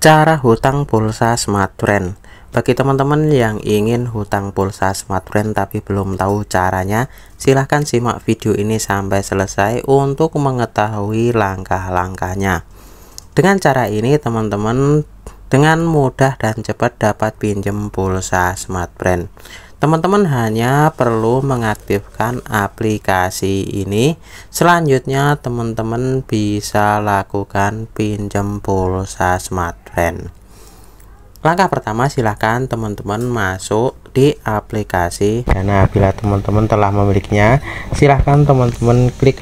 cara hutang pulsa smartfren bagi teman-teman yang ingin hutang pulsa smartfren tapi belum tahu caranya silahkan simak video ini sampai selesai untuk mengetahui langkah-langkahnya dengan cara ini teman-teman dengan mudah dan cepat dapat pinjam pulsa smartfren Teman-teman hanya perlu mengaktifkan aplikasi ini. Selanjutnya, teman-teman bisa lakukan pinjam pulsa Smartfren. Langkah pertama, silahkan teman-teman masuk di aplikasi. dan bila teman-teman telah memilikinya, silahkan teman-teman klik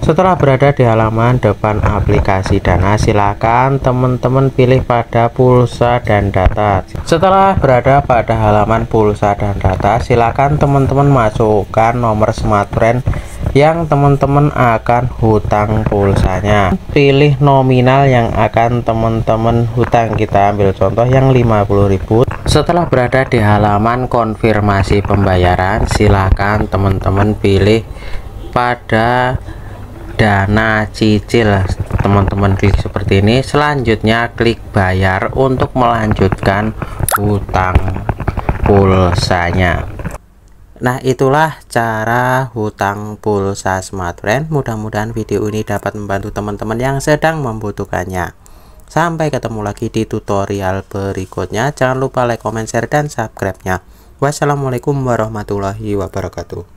setelah berada di halaman depan aplikasi Dana, silakan teman-teman pilih pada pulsa dan data. Setelah berada pada halaman pulsa dan data, silakan teman-teman masukkan nomor smartphone yang teman-teman akan hutang pulsanya. Pilih nominal yang akan teman-teman hutang. Kita ambil contoh yang 50.000. Setelah berada di halaman konfirmasi pembayaran, silakan teman-teman pilih pada dana cicil teman-teman klik seperti ini selanjutnya klik bayar untuk melanjutkan hutang pulsanya Nah itulah cara hutang pulsa smartfren mudah-mudahan video ini dapat membantu teman-teman yang sedang membutuhkannya sampai ketemu lagi di tutorial berikutnya jangan lupa like comment share dan subscribe nya wassalamualaikum warahmatullahi wabarakatuh